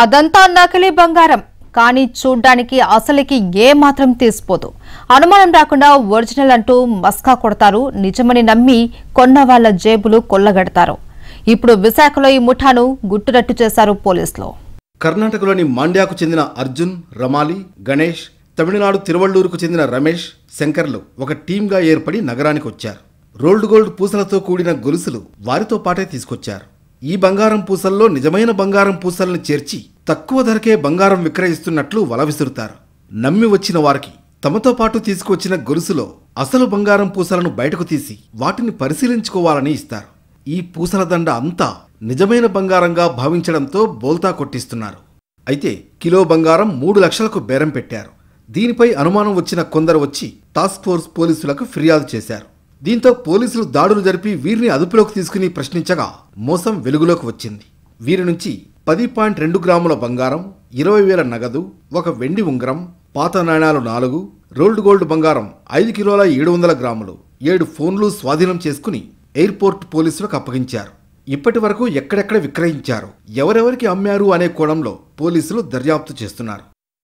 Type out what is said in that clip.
అదంతా నకిలీ బంగారం కానీ చూడ్డానికి అసలుకి ఏ మాత్రం తీసిపోదు అనుమానం రాకుండా ఒరిజినల్ అంటూ మస్కా కొడతారు నిజమని నమ్మి కొన్న వాళ్ళ జేబులు కొల్లగడతారు ఇప్పుడు విశాఖలో ఈ ముఠాను గుట్టురట్టు చేశారు పోలీసులు కర్ణాటకలోని మాండ్యాకు చెందిన అర్జున్ రమాలి గణేష్ తమిళనాడు తిరువళ్లూరుకు చెందిన రమేష్ శంకర్లు ఒక టీంగా ఏర్పడి నగరానికి వచ్చారు రోల్డ్ గోల్డ్ పూసలతో కూడిన గొలుసులు వారితో పాటే తీసుకొచ్చారు ఈ బంగారం పూసల్లో నిజమైన బంగారం పూసల్ని చేర్చి తక్కువ ధరకే బంగారం విక్రయిస్తున్నట్లు వల విసురుతారు నమ్మి వచ్చిన వారికి తమతో పాటు తీసుకువచ్చిన గొలుసులో అసలు బంగారం పూసలను బయటకు తీసి వాటిని పరిశీలించుకోవాలని ఇస్తారు ఈ పూసల దండ అంతా నిజమైన బంగారంగా భావించడంతో బోల్తా కొట్టిస్తున్నారు అయితే కిలో బంగారం మూడు లక్షలకు బేరం పెట్టారు దీనిపై అనుమానం వచ్చిన కొందరు వచ్చి టాస్క్ ఫోర్స్ పోలీసులకు ఫిర్యాదు చేశారు దీంతో పోలీసులు దాడులు జరిపి వీరిని అదుపులోకి తీసుకుని ప్రశ్నించగా మోసం వెలుగులోకి వచ్చింది వీరి నుంచి పది పాయింట్ రెండు గ్రాముల బంగారం ఇరవై వేల నగదు ఒక వెండి ఉంగరం పాత నాణ్యాలు నాలుగు రోల్డ్ గోల్డ్ బంగారం ఐదు కిలోల ఏడు వందల గ్రాములు ఏడు ఫోన్లు స్వాధీనం చేసుకుని ఎయిర్పోర్ట్ పోలీసులకు అప్పగించారు ఇప్పటి వరకు ఎక్కడెక్కడ విక్రయించారు ఎవరెవరికి అమ్మారు అనే కోణంలో పోలీసులు దర్యాప్తు చేస్తున్నారు